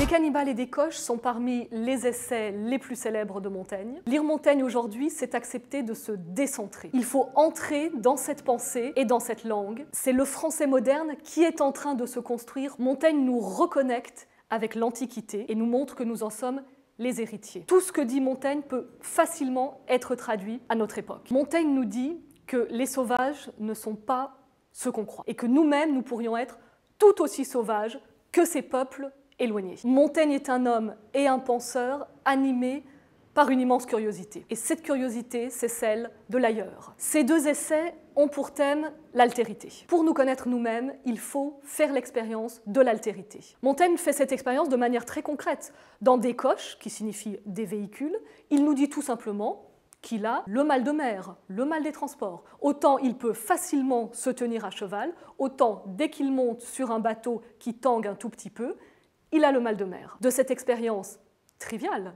Les cannibales et des coches sont parmi les essais les plus célèbres de Montaigne. Lire Montaigne aujourd'hui, c'est accepter de se décentrer. Il faut entrer dans cette pensée et dans cette langue. C'est le français moderne qui est en train de se construire. Montaigne nous reconnecte avec l'Antiquité et nous montre que nous en sommes les héritiers. Tout ce que dit Montaigne peut facilement être traduit à notre époque. Montaigne nous dit que les sauvages ne sont pas ce qu'on croit et que nous-mêmes, nous pourrions être tout aussi sauvages que ces peuples Montaigne est un homme et un penseur animé par une immense curiosité. Et cette curiosité, c'est celle de l'ailleurs. Ces deux essais ont pour thème l'altérité. Pour nous connaître nous-mêmes, il faut faire l'expérience de l'altérité. Montaigne fait cette expérience de manière très concrète. Dans des coches, qui signifie des véhicules, il nous dit tout simplement qu'il a le mal de mer, le mal des transports. Autant il peut facilement se tenir à cheval, autant dès qu'il monte sur un bateau qui tangue un tout petit peu, il a le mal de mer. De cette expérience triviale,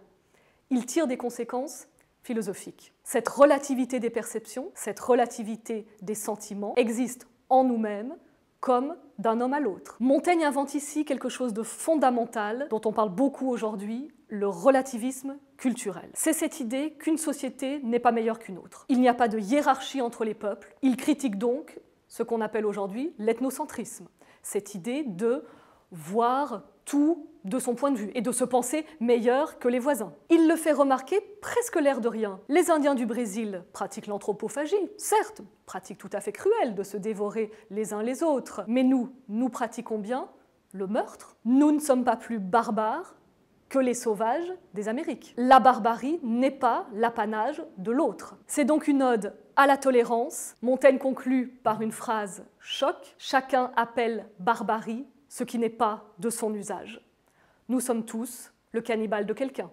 il tire des conséquences philosophiques. Cette relativité des perceptions, cette relativité des sentiments existe en nous-mêmes comme d'un homme à l'autre. Montaigne invente ici quelque chose de fondamental dont on parle beaucoup aujourd'hui, le relativisme culturel. C'est cette idée qu'une société n'est pas meilleure qu'une autre. Il n'y a pas de hiérarchie entre les peuples. Il critique donc ce qu'on appelle aujourd'hui l'ethnocentrisme, cette idée de voir tout de son point de vue et de se penser meilleur que les voisins. Il le fait remarquer presque l'air de rien. Les Indiens du Brésil pratiquent l'anthropophagie, certes, pratique tout à fait cruelle de se dévorer les uns les autres, mais nous, nous pratiquons bien le meurtre. Nous ne sommes pas plus barbares que les sauvages des Amériques. La barbarie n'est pas l'apanage de l'autre. C'est donc une ode à la tolérance. Montaigne conclut par une phrase choc. Chacun appelle barbarie ce qui n'est pas de son usage. Nous sommes tous le cannibale de quelqu'un.